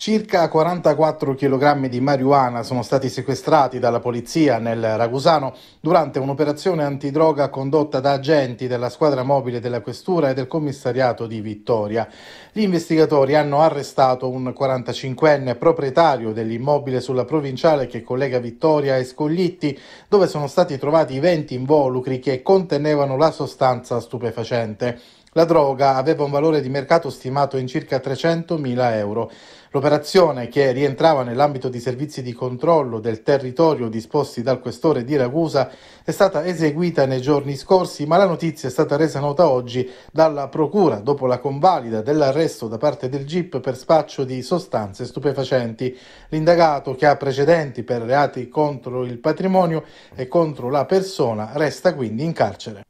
Circa 44 kg di marijuana sono stati sequestrati dalla polizia nel Ragusano durante un'operazione antidroga condotta da agenti della squadra mobile della Questura e del commissariato di Vittoria. Gli investigatori hanno arrestato un 45enne proprietario dell'immobile sulla provinciale che collega Vittoria e Scoglitti, dove sono stati trovati 20 involucri che contenevano la sostanza stupefacente. La droga aveva un valore di mercato stimato in circa 300.000 euro. L'operazione, che rientrava nell'ambito di servizi di controllo del territorio disposti dal questore di Ragusa, è stata eseguita nei giorni scorsi, ma la notizia è stata resa nota oggi dalla Procura dopo la convalida dell'arresto da parte del GIP per spaccio di sostanze stupefacenti. L'indagato, che ha precedenti per reati contro il patrimonio e contro la persona, resta quindi in carcere.